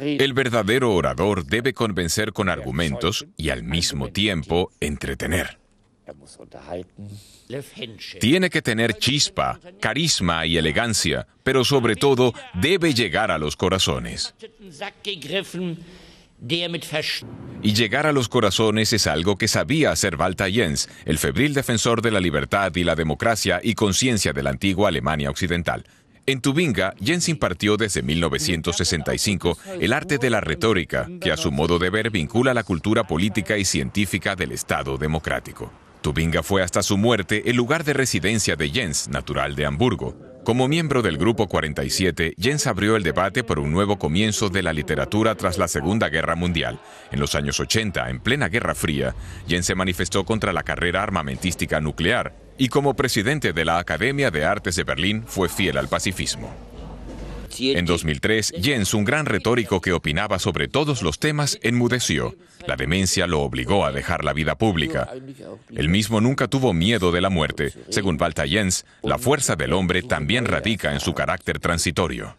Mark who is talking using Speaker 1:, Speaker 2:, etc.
Speaker 1: El verdadero orador debe convencer con argumentos y al mismo tiempo
Speaker 2: entretener.
Speaker 1: Tiene que tener chispa, carisma y elegancia, pero sobre todo debe llegar a los corazones. Y llegar a los corazones es algo que sabía hacer Walter Jens, el febril defensor de la libertad y la democracia y conciencia de la antigua Alemania Occidental. En Tubinga, Jens impartió desde 1965 el arte de la retórica, que a su modo de ver vincula la cultura política y científica del Estado democrático. Tubinga fue hasta su muerte el lugar de residencia de Jens, natural de Hamburgo. Como miembro del Grupo 47, Jens abrió el debate por un nuevo comienzo de la literatura tras la Segunda Guerra Mundial. En los años 80, en plena Guerra Fría, Jens se manifestó contra la carrera armamentística nuclear, y como presidente de la Academia de Artes de Berlín fue fiel al pacifismo. En 2003, Jens, un gran retórico que opinaba sobre todos los temas, enmudeció. La demencia lo obligó a dejar la vida pública. Él mismo nunca tuvo miedo de la muerte. Según Walter Jens, la fuerza del hombre también radica en su carácter transitorio.